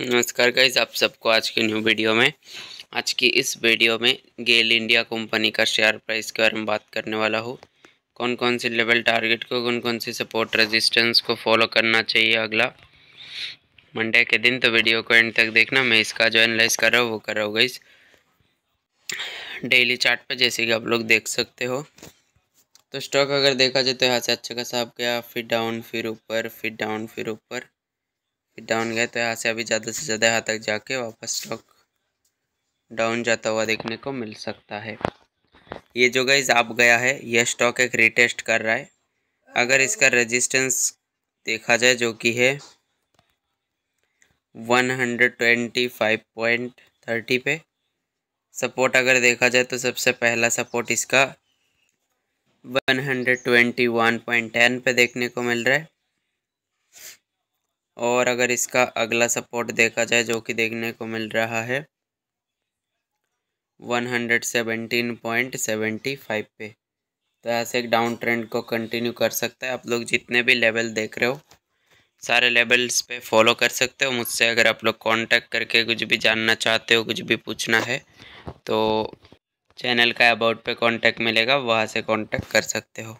नमस्कार गाइज आप सबको आज की न्यू वीडियो में आज की इस वीडियो में गेल इंडिया कंपनी का शेयर प्राइस के बारे में बात करने वाला हूँ कौन कौन से लेवल टारगेट को कौन कौन से सपोर्ट रेजिस्टेंस को फॉलो करना चाहिए अगला मंडे के दिन तो वीडियो को एंड तक देखना मैं इसका जो एनालाइज कर रहा हूँ वो कर रहा हूँ गाइज डेली चार्ट पर जैसे कि आप लोग देख सकते हो तो स्टॉक अगर देखा जाए तो यहाँ से अच्छा खासा आप गया फिर डाउन फिर ऊपर फिर डाउन फिर ऊपर फिर डाउन गए तो यहाँ से अभी ज़्यादा से ज़्यादा यहाँ तक जाके वापस स्टॉक डाउन जाता हुआ देखने को मिल सकता है ये जो गाइज आप गया है यह स्टॉक एक रिटेस्ट कर रहा है अगर इसका रेजिस्टेंस देखा जाए जो कि है 125.30 पे सपोर्ट अगर देखा जाए तो सबसे पहला सपोर्ट इसका 121.10 पे देखने को मिल रहा है और अगर इसका अगला सपोर्ट देखा जाए जो कि देखने को मिल रहा है 117.75 पे तो ऐसे एक डाउन ट्रेंड को कंटिन्यू कर सकता है आप लोग जितने भी लेवल देख रहे हो सारे लेवल्स पे फॉलो कर सकते हो मुझसे अगर आप लोग कांटेक्ट करके कुछ भी जानना चाहते हो कुछ भी पूछना है तो चैनल का अबाउट पे कांटेक्ट मिलेगा वहाँ से कांटेक्ट कर सकते हो